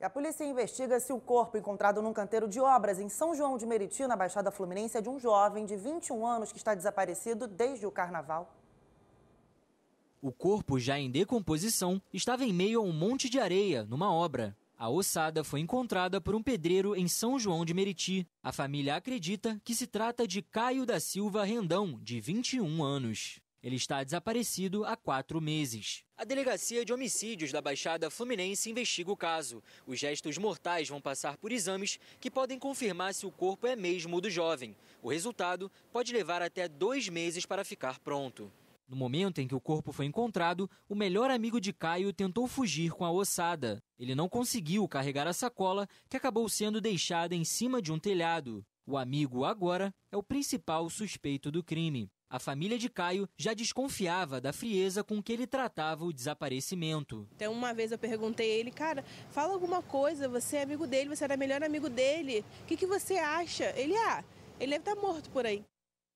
E a polícia investiga se o corpo encontrado num canteiro de obras em São João de Meriti, na Baixada Fluminense, é de um jovem de 21 anos que está desaparecido desde o carnaval. O corpo, já em decomposição, estava em meio a um monte de areia, numa obra. A ossada foi encontrada por um pedreiro em São João de Meriti. A família acredita que se trata de Caio da Silva Rendão, de 21 anos. Ele está desaparecido há quatro meses. A Delegacia de Homicídios da Baixada Fluminense investiga o caso. Os gestos mortais vão passar por exames que podem confirmar se o corpo é mesmo do jovem. O resultado pode levar até dois meses para ficar pronto. No momento em que o corpo foi encontrado, o melhor amigo de Caio tentou fugir com a ossada. Ele não conseguiu carregar a sacola, que acabou sendo deixada em cima de um telhado. O amigo agora é o principal suspeito do crime. A família de Caio já desconfiava da frieza com que ele tratava o desaparecimento. Então, uma vez eu perguntei a ele, cara, fala alguma coisa, você é amigo dele, você era melhor amigo dele, o que, que você acha? Ele, ah, ele deve estar tá morto por aí.